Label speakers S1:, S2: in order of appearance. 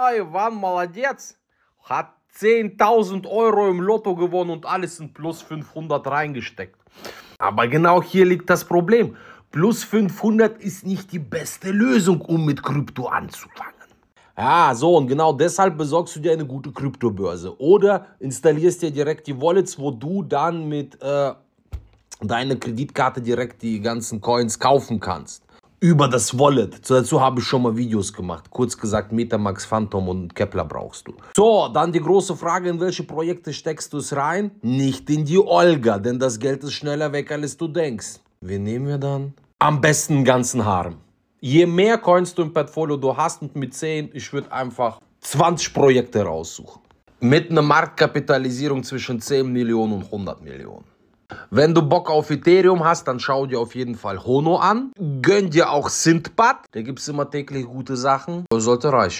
S1: Ivan, молодец. Hat 10.000 Euro im Lotto gewonnen und alles in plus 500 reingesteckt. Aber genau hier liegt das Problem. Plus 500 ist nicht die beste Lösung, um mit Krypto anzufangen. Ja, so und genau deshalb besorgst du dir eine gute Kryptobörse oder installierst dir direkt die Wallets, wo du dann mit äh, deiner Kreditkarte direkt die ganzen Coins kaufen kannst über das Wallet. So, dazu habe ich schon mal Videos gemacht. Kurz gesagt, Metamax, Phantom und Kepler brauchst du. So, dann die große Frage, in welche Projekte steckst du es rein? Nicht in die Olga, denn das Geld ist schneller weg, als du denkst. Wen nehmen wir dann? Am besten einen ganzen Harm. Je mehr Coins du im Portfolio du hast und mit 10, ich würde einfach 20 Projekte raussuchen. Mit einer Marktkapitalisierung zwischen 10 Millionen und 100 Millionen. Wenn du Bock auf Ethereum hast, dann schau dir auf jeden Fall Hono an. Gönn dir auch Sintbad. Da gibt es immer täglich gute Sachen. Das sollte reichen.